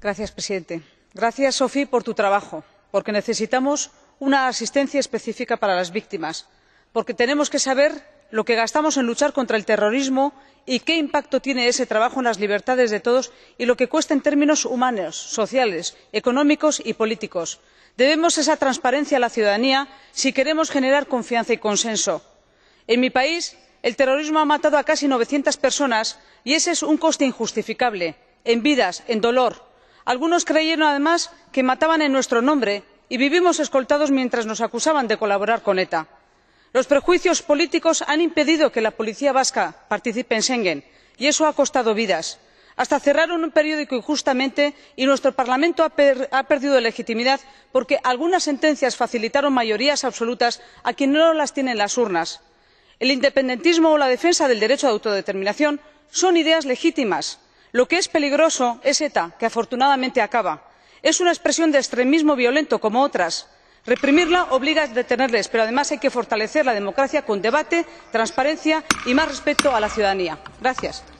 señor presidente. gracias Sofía, por tu trabajo porque necesitamos una asistencia específica para las víctimas porque tenemos que saber lo que gastamos en luchar contra el terrorismo y qué impacto tiene ese trabajo en las libertades de todos y lo que cuesta en términos humanos sociales económicos y políticos. debemos esa transparencia a la ciudadanía si queremos generar confianza y consenso. en mi país el terrorismo ha matado a casi novecientas personas y ese es un coste injustificable en vidas en dolor algunos creyeron además que mataban en nuestro nombre y vivimos escoltados mientras nos acusaban de colaborar con eta. los prejuicios políticos han impedido que la policía vasca participe en schengen y eso ha costado vidas. hasta cerraron un periódico injustamente y nuestro parlamento ha perdido legitimidad porque algunas sentencias facilitaron mayorías absolutas a quien no las tienen en las urnas. el independentismo o la defensa del derecho de autodeterminación son ideas legítimas lo que es peligroso es eta que afortunadamente acaba es una expresión de extremismo violento como otras. reprimirla obliga a detenerles pero además hay que fortalecer la democracia con debate transparencia y más respeto a la ciudadanía. gracias.